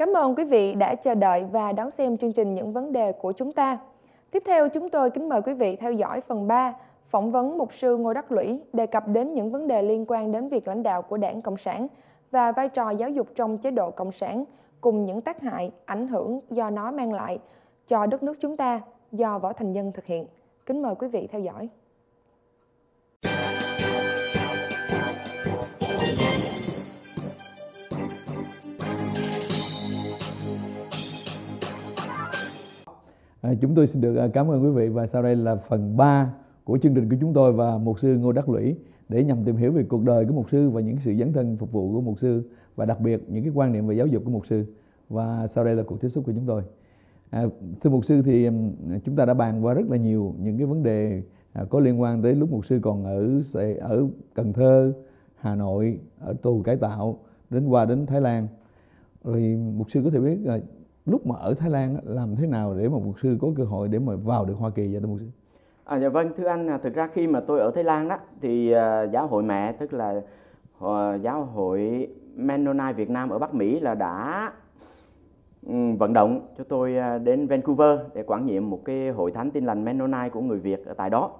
Cảm ơn quý vị đã chờ đợi và đón xem chương trình những vấn đề của chúng ta. Tiếp theo chúng tôi kính mời quý vị theo dõi phần 3 phỏng vấn mục sư Ngô Đắc Lũy đề cập đến những vấn đề liên quan đến việc lãnh đạo của Đảng Cộng sản và vai trò giáo dục trong chế độ Cộng sản cùng những tác hại, ảnh hưởng do nó mang lại cho đất nước chúng ta do Võ Thành Nhân thực hiện. Kính mời quý vị theo dõi. À, chúng tôi xin được à, cảm ơn quý vị và sau đây là phần 3 của chương trình của chúng tôi và mục sư Ngô Đắc Lũy để nhằm tìm hiểu về cuộc đời của mục sư và những sự dấn thân phục vụ của mục sư và đặc biệt những cái quan niệm về giáo dục của mục sư và sau đây là cuộc tiếp xúc của chúng tôi. À, thưa mục sư thì chúng ta đã bàn qua rất là nhiều những cái vấn đề à, có liên quan tới lúc mục sư còn ở ở Cần Thơ, Hà Nội, ở tù cải tạo đến qua đến Thái Lan. Rồi mục sư có thể biết lúc mà ở Thái Lan làm thế nào để mà mục sư có cơ hội để mà vào được Hoa Kỳ vậy thưa mục sư? À, dạ vâng thưa anh à, thực ra khi mà tôi ở Thái Lan đó thì uh, giáo hội mẹ tức là uh, giáo hội Mennonite Việt Nam ở Bắc Mỹ là đã um, vận động cho tôi uh, đến Vancouver để quản nhiệm một cái hội thánh tin lành Mennonite của người Việt ở tại đó.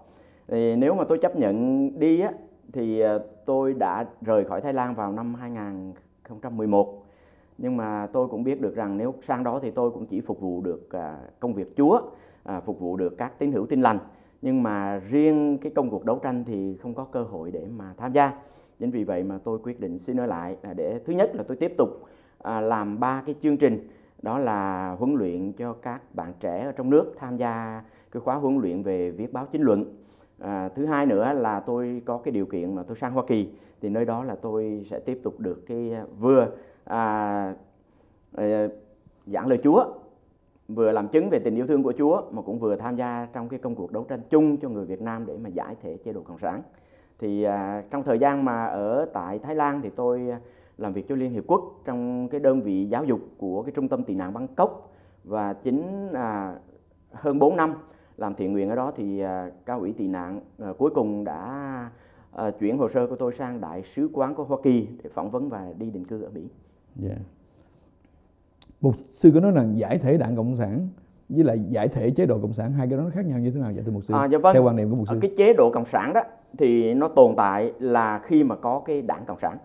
Thì nếu mà tôi chấp nhận đi á thì tôi đã rời khỏi Thái Lan vào năm 2011 nhưng mà tôi cũng biết được rằng nếu sang đó thì tôi cũng chỉ phục vụ được à, công việc Chúa, à, phục vụ được các tín hữu tin lành. Nhưng mà riêng cái công cuộc đấu tranh thì không có cơ hội để mà tham gia. Chính vì vậy mà tôi quyết định xin ở lại là để thứ nhất là tôi tiếp tục à, làm ba cái chương trình đó là huấn luyện cho các bạn trẻ ở trong nước tham gia cái khóa huấn luyện về viết báo chính luận. À, thứ hai nữa là tôi có cái điều kiện mà tôi sang Hoa Kỳ thì nơi đó là tôi sẽ tiếp tục được cái vừa à, ờ, giảng lời Chúa vừa làm chứng về tình yêu thương của Chúa mà cũng vừa tham gia trong cái công cuộc đấu tranh chung cho người Việt Nam để mà giải thể chế độ cộng sản. Thì à, trong thời gian mà ở tại Thái Lan thì tôi làm việc cho Liên Hiệp Quốc trong cái đơn vị giáo dục của cái trung tâm tị nạn Bangkok và chính à, hơn 4 năm làm thiện nguyện ở đó thì à, cao ủy tị nạn à, cuối cùng đã à, chuyển hồ sơ của tôi sang đại sứ quán của Hoa Kỳ để phỏng vấn và đi định cư ở Mỹ yeah. Dạ. mục sư có nói rằng giải thể đảng cộng sản với lại giải thể chế độ cộng sản hai cái đó nó khác nhau như thế nào vậy thưa mục sư à, dạ vâng. theo quan điểm của mục sư ờ, cái chế độ cộng sản đó thì nó tồn tại là khi mà có cái đảng cộng sản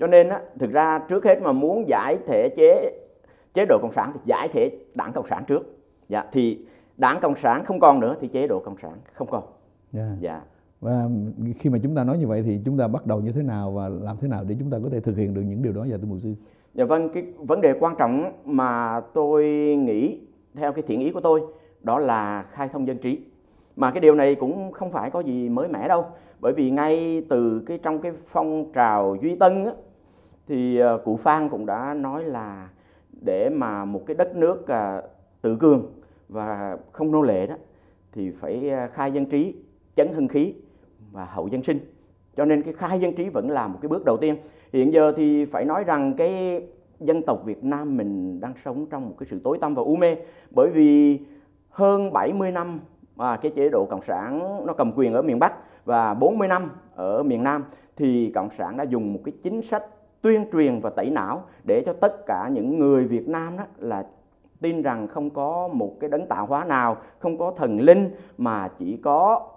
cho nên á, thực ra trước hết mà muốn giải thể chế chế độ cộng sản thì giải thể đảng cộng sản trước dạ thì đảng cộng sản không còn nữa thì chế độ cộng sản không còn yeah. Dạ. dạ và khi mà chúng ta nói như vậy thì chúng ta bắt đầu như thế nào và làm thế nào để chúng ta có thể thực hiện được những điều đó vậy thưa mục sư Dạ vâng, cái vấn đề quan trọng mà tôi nghĩ theo cái thiện ý của tôi đó là khai thông dân trí. Mà cái điều này cũng không phải có gì mới mẻ đâu, bởi vì ngay từ cái trong cái phong trào Duy Tân á, thì ờ, cụ Phan cũng đã nói là để mà một cái đất nước à, tự cường và không nô lệ đó thì phải ờ, khai dân trí, chấn hưng khí và hậu dân sinh cho nên cái khai dân trí vẫn là một cái bước đầu tiên hiện giờ thì phải nói rằng cái dân tộc Việt Nam mình đang sống trong một cái sự tối tăm và u mê bởi vì hơn 70 năm à, cái chế độ cộng sản nó cầm quyền ở miền Bắc và 40 năm ở miền Nam thì cộng sản đã dùng một cái chính sách tuyên truyền và tẩy não để cho tất cả những người Việt Nam đó là tin rằng không có một cái đấng tạo hóa nào, không có thần linh mà chỉ có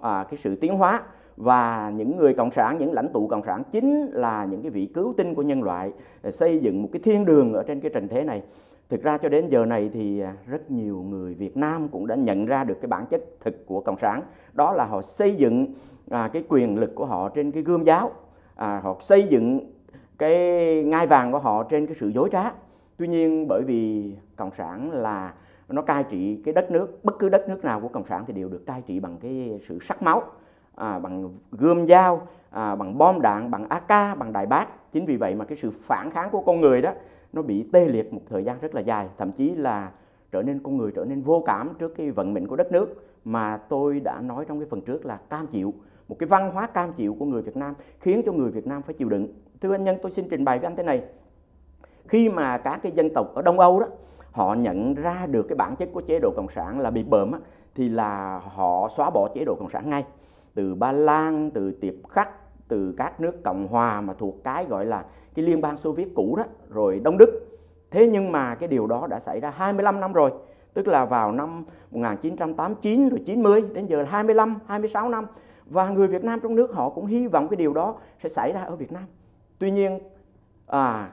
à, cái sự tiến hóa và những người cộng sản những lãnh tụ cộng sản chính là những cái vị cứu tinh của nhân loại ờ, xây dựng một cái thiên đường ở trên cái trần thế này thực ra cho đến giờ này thì à, rất nhiều người Việt Nam cũng đã nhận ra được cái bản chất thực của cộng sản đó là họ xây dựng à, cái quyền lực của họ trên cái gươm giáo à, họ xây dựng cái ngai vàng của họ trên cái sự dối trá tuy nhiên bởi vì cộng sản là nó cai trị cái đất nước bất cứ đất nước nào của cộng sản thì đều được cai trị bằng cái sự sắc máu à, bằng gươm dao à, bằng bom đạn bằng ak bằng đại bác chính vì vậy mà cái sự phản kháng của con người đó nó bị tê liệt một thời gian rất là dài thậm chí là trở nên con người trở nên vô cảm trước cái vận mệnh của đất nước mà tôi đã nói trong cái phần trước là cam chịu một cái văn hóa cam chịu của người Việt Nam khiến cho người Việt Nam phải chịu đựng thưa anh nhân tôi xin trình bày với anh thế này khi mà các cái dân tộc ở Đông Âu đó họ nhận ra được cái bản chất của chế độ cộng sản là bị bợm thì là họ xóa bỏ chế độ cộng sản ngay từ Ba Lan từ Tiệp Khắc từ các nước Cộng hòa mà thuộc cái gọi là cái liên bang Xô Viết cũ đó rồi Đông Đức thế nhưng mà cái điều đó đã xảy ra 25 năm rồi tức là vào năm 1989 rồi 90 đến giờ 25 26 năm và người Việt Nam trong nước họ cũng hy vọng cái điều đó sẽ xảy ra ở Việt Nam tuy nhiên à,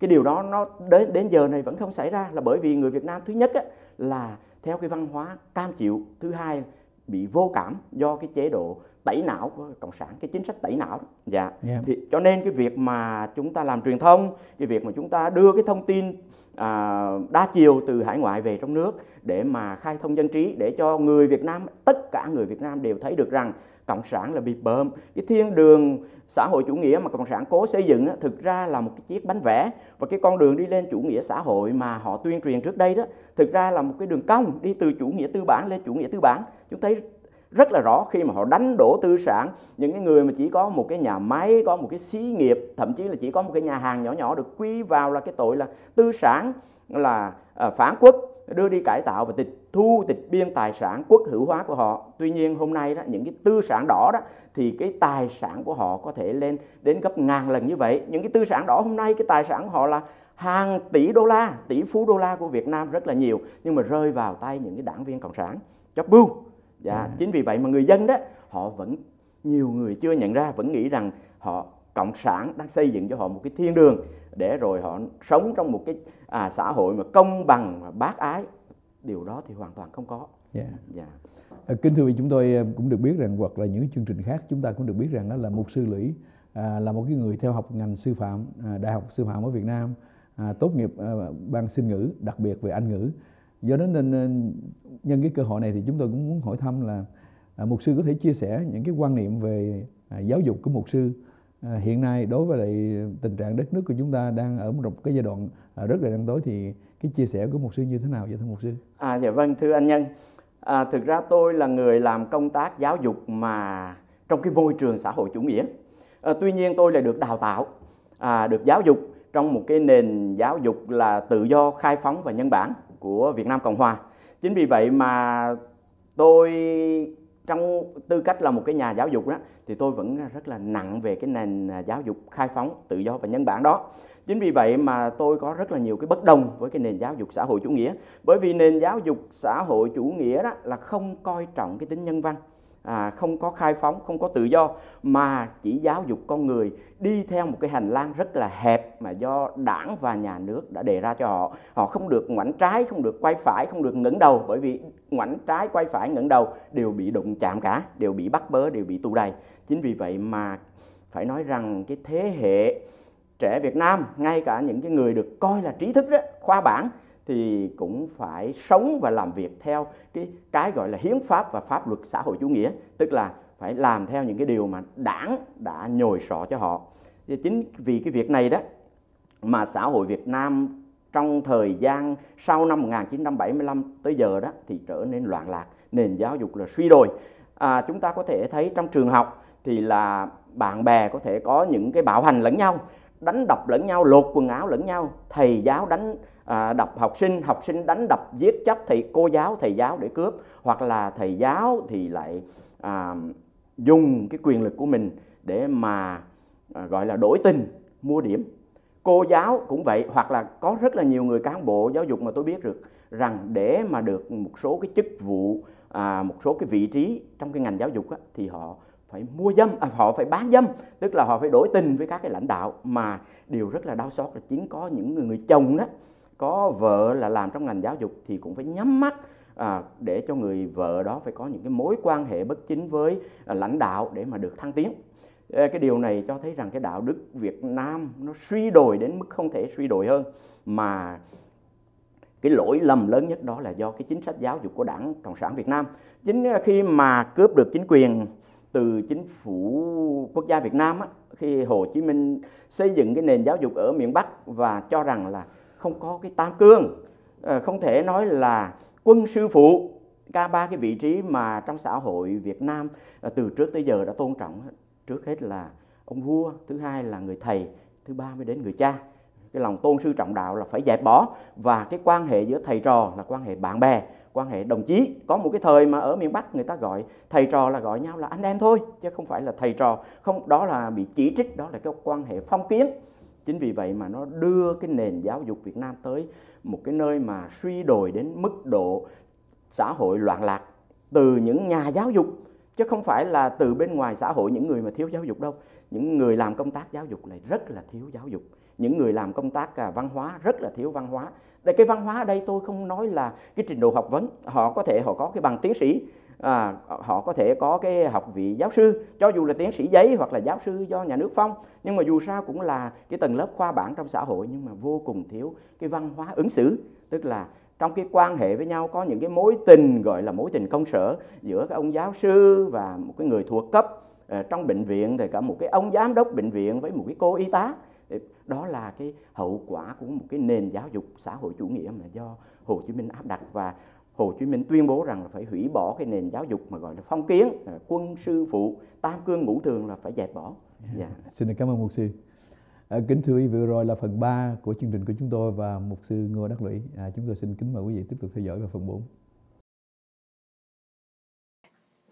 cái điều đó nó đến đến giờ này vẫn không xảy ra là bởi vì người Việt Nam thứ nhất á, là theo cái văn hóa cam chịu thứ hai bị vô cảm do cái chế độ tẩy não của cộng sản cái chính sách tẩy não đó. dạ yeah. Dạ. thì cho nên cái việc mà chúng ta làm truyền thông cái việc mà chúng ta đưa cái thông tin à, đa chiều từ hải ngoại về trong nước để mà khai thông dân trí để cho người Việt Nam tất cả người Việt Nam đều thấy được rằng cộng sản là bị bơm cái thiên đường xã hội chủ nghĩa mà cộng sản cố xây dựng thực ra là một cái chiếc bánh vẽ và cái con đường đi lên chủ nghĩa xã hội mà họ tuyên truyền trước đây đó thực ra là một cái đường cong đi từ chủ nghĩa tư bản lên chủ nghĩa tư bản chúng thấy rất là rõ khi mà họ đánh đổ tư sản những cái người mà chỉ có một cái nhà máy có một cái xí nghiệp thậm chí là chỉ có một cái nhà hàng nhỏ nhỏ được quy vào là cái tội là tư sản là à, phản quốc đưa đi cải tạo và tịch thu tịch biên tài sản quốc hữu hóa của họ tuy nhiên hôm nay đó những cái tư sản đỏ đó thì cái tài sản của họ có thể lên đến gấp ngàn lần như vậy những cái tư sản đỏ hôm nay cái tài sản của họ là hàng tỷ đô la tỷ phú đô la của Việt Nam rất là nhiều nhưng mà rơi vào tay những cái đảng viên cộng sản chấp bưu và dạ, ừ. chính vì vậy mà người dân đó họ vẫn nhiều người chưa nhận ra vẫn nghĩ rằng họ cộng sản đang xây dựng cho họ một cái thiên đường để rồi họ sống trong một cái à, xã hội mà công bằng và bác ái điều đó thì hoàn toàn không có yeah. Dạ. Yeah. Dạ. Ờ, kính thưa vị chúng tôi ờ, cũng được biết rằng hoặc là những chương trình khác chúng ta cũng được biết rằng đó là một sư lũy à, là một cái người theo học ngành sư phạm à, đại học sư phạm ở việt nam à, tốt nghiệp à, ờ, ban sinh ngữ đặc biệt về anh ngữ do đó nên nhân cái cơ hội này thì chúng tôi cũng muốn hỏi thăm là à, mục sư có thể chia sẻ những cái quan niệm về à, giáo dục của mục sư À, hiện nay đối với lại tình trạng đất nước của chúng ta đang ở một cái giai đoạn à, rất là đang tối thì cái chia sẻ của mục sư như thế nào vậy thưa mục sư? À dạ vâng thưa anh nhân. À, thực ra tôi là người làm công tác giáo dục mà trong cái môi trường xã hội chủ nghĩa. À, tuy nhiên tôi lại được đào tạo, à, được giáo dục trong một cái nền giáo dục là tự do, khai phóng và nhân bản của Việt Nam Cộng Hòa. Chính vì vậy mà tôi trong tư cách là một cái nhà giáo dục đó thì tôi vẫn rất là nặng về cái nền à, giáo dục khai phóng tự do và nhân bản đó chính vì vậy mà tôi có rất là nhiều cái bất đồng với cái nền giáo dục xã hội chủ nghĩa bởi vì nền giáo dục xã hội chủ nghĩa đó là không coi trọng cái tính nhân văn à, không có khai phóng không có tự do mà chỉ giáo dục con người đi theo một cái hành lang rất là hẹp mà do đảng và nhà nước đã đề ra cho họ họ không được ngoảnh trái không được quay phải không được ngẩng đầu bởi vì ngoảnh trái quay phải ngẩng đầu đều bị đụng chạm cả đều bị bắt bớ đều bị tù đầy chính vì vậy mà phải nói rằng cái thế hệ trẻ Việt Nam ngay cả những cái người được coi là trí thức đó khoa bảng thì cũng phải sống và làm việc theo cái cái gọi là hiến pháp và pháp luật xã hội chủ nghĩa tức là phải làm theo những cái điều mà đảng đã nhồi sọ cho họ thì chính vì cái việc này đó mà xã hội Việt Nam trong thời gian sau năm 1975 tới giờ đó thì trở nên loạn lạc nền giáo dục là suy đồi à, chúng ta có thể thấy trong trường học thì là bạn bè có thể có những cái bạo hành lẫn nhau đánh đập lẫn nhau lột quần áo lẫn nhau thầy giáo đánh à, đập học sinh học sinh đánh đập giết chấp thì cô giáo thầy giáo để cướp hoặc là thầy giáo thì lại à, dùng cái quyền lực của mình để mà à, gọi là đổi tình mua điểm cô giáo cũng vậy hoặc là có rất là nhiều người cán bộ giáo dục mà tôi biết được rằng để mà được một số cái chức vụ à, một số cái vị trí trong cái ngành giáo dục á, thì họ phải mua dâm à, họ phải bán dâm tức là họ phải đổi tình với các cái lãnh đạo mà điều rất là đau xót là chính có những người, người chồng đó có vợ là làm trong ngành giáo dục thì cũng phải nhắm mắt à, để cho người vợ đó phải có những cái mối quan hệ bất chính với à, lãnh đạo để mà được thăng tiến cái điều này cho thấy rằng cái đạo đức Việt Nam nó suy đồi đến mức không thể suy đồi hơn mà cái lỗi lầm lớn nhất đó là do cái chính sách giáo dục của đảng cộng sản việt nam chính à, khi mà cướp được chính quyền từ chính phủ quốc gia việt nam á, khi hồ chí minh xây dựng cái nền giáo dục ở miền bắc và cho rằng là không có cái tam cương ờ, không thể nói là quân sư phụ cả ba cái vị trí mà trong xã hội Việt Nam ờ, từ trước tới giờ đã tôn trọng trước hết là ông vua thứ hai là người thầy thứ ba mới đến người cha cái lòng tôn sư trọng đạo là phải dẹp bỏ và cái quan hệ giữa thầy trò là quan hệ bạn bè quan hệ đồng chí có một cái thời mà ở miền bắc người ta gọi thầy trò là gọi nhau là anh em thôi chứ không phải là thầy trò không đó là bị chỉ trích đó là cái quan hệ phong kiến chính vì vậy mà nó đưa cái nền giáo dục Việt Nam tới một cái nơi mà suy đồi đến mức độ xã hội loạn lạc từ những nhà giáo dục chứ không phải là từ bên ngoài xã hội những người mà thiếu giáo dục đâu những người làm công tác giáo dục này rất là thiếu giáo dục những người làm công tác à, văn hóa rất là thiếu văn hóa đây cái văn hóa ở đây tôi không nói là cái trình độ học vấn họ có thể họ có cái bằng tiến sĩ à, họ có thể có cái học vị giáo sư cho dù là tiến sĩ giấy hoặc là giáo sư do nhà nước phong nhưng mà dù sao cũng là cái tầng lớp khoa bảng trong xã hội nhưng mà vô cùng thiếu cái văn hóa ứng xử tức là trong cái quan hệ với nhau có những cái mối tình gọi là mối tình công sở giữa các ông giáo sư và một cái người thuộc cấp ờ, trong bệnh viện thì cả một cái ông giám đốc bệnh viện với một cái cô y tá đó là cái hậu quả của một cái nền giáo dục xã hội chủ nghĩa mà do Hồ Chí Minh áp đặt và Hồ Chí Minh tuyên bố rằng là phải hủy bỏ cái nền giáo dục mà gọi là phong kiến, quân sư phụ, tam cương ngũ thường là phải dẹp bỏ. Yeah. Dạ. Xin cảm ơn mục sư. À, kính thưa quý vị, vừa rồi là phần 3 của chương trình của chúng tôi và mục sư Ngô Đắc Lũy. À, chúng tôi xin kính mời quý vị tiếp tục theo dõi vào phần 4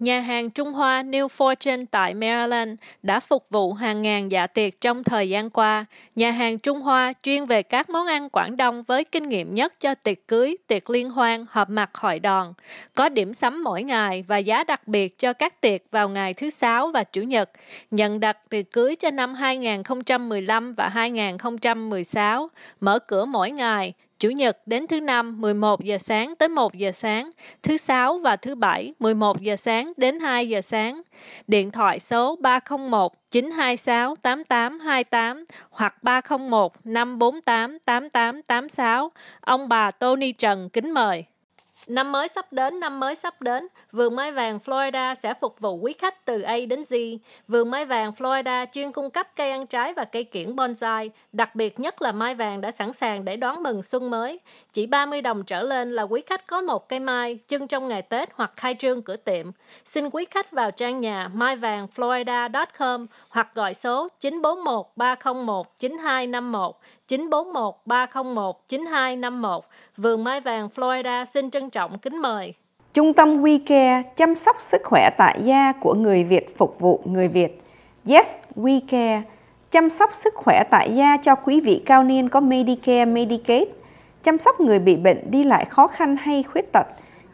nhà hàng Trung Hoa New Fortune tại Maryland đã phục vụ hàng ngàn dạ tiệc trong thời gian qua. Nhà hàng Trung Hoa chuyên về các món ăn Quảng Đông với kinh nghiệm nhất cho tiệc cưới, tiệc liên hoan, họp mặt hội đòn. Có điểm sắm mỗi ngày và giá đặc biệt cho các tiệc vào ngày thứ Sáu và Chủ nhật. Nhận đặt tiệc cưới cho năm 2015 và 2016, mở cửa mỗi ngày, Chủ nhật đến thứ năm 11 giờ sáng tới 1 giờ sáng, thứ sáu và thứ bảy 11 giờ sáng đến 2 giờ sáng. Điện thoại số 301 926 8828 hoặc 301 548 8886. Ông bà Tony Trần kính mời. Năm mới sắp đến, năm mới sắp đến, vườn mai vàng Florida sẽ phục vụ quý khách từ A đến Z. Vườn mai vàng Florida chuyên cung cấp cây ăn trái và cây kiển bonsai, đặc biệt nhất là mai vàng đã sẵn sàng để đón mừng xuân mới. Chỉ 30 đồng trở lên là quý khách có một cây mai trưng trong ngày Tết hoặc khai trương cửa tiệm. Xin quý khách vào trang nhà maivàngflorida.com hoặc gọi số 941 301 9251 941 301 9251. Vườn Mai Vàng Florida xin trân trọng kính mời. Trung tâm WeCare chăm sóc sức khỏe tại gia của người Việt phục vụ người Việt. Yes, WeCare chăm sóc sức khỏe tại gia cho quý vị cao niên có Medicare, Medicaid chăm sóc người bị bệnh đi lại khó khăn hay khuyết tật.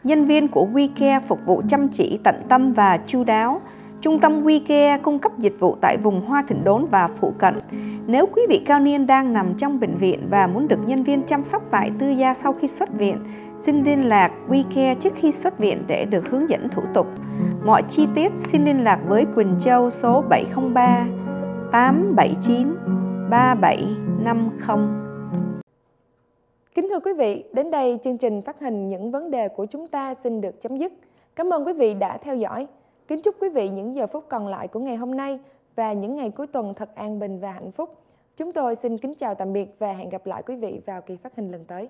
Nhân viên của WeCare phục vụ chăm chỉ, tận tâm và chu đáo. Trung tâm WeCare cung cấp dịch vụ tại vùng Hoa Thịnh Đốn và phụ cận. Nếu quý vị cao niên đang nằm trong bệnh viện và muốn được nhân viên chăm sóc tại tư gia sau khi xuất viện, xin liên lạc WeCare trước khi xuất viện để được hướng dẫn thủ tục. Mọi chi tiết xin liên lạc với Quỳnh Châu số 703 879 3750. Kính thưa quý vị, đến đây chương trình phát hình những vấn đề của chúng ta xin được chấm dứt. Cảm ơn quý vị đã theo dõi. Kính chúc quý vị những giờ phút còn lại của ngày hôm nay và những ngày cuối tuần thật an bình và hạnh phúc. Chúng tôi xin kính chào tạm biệt và hẹn gặp lại quý vị vào kỳ phát hình lần tới.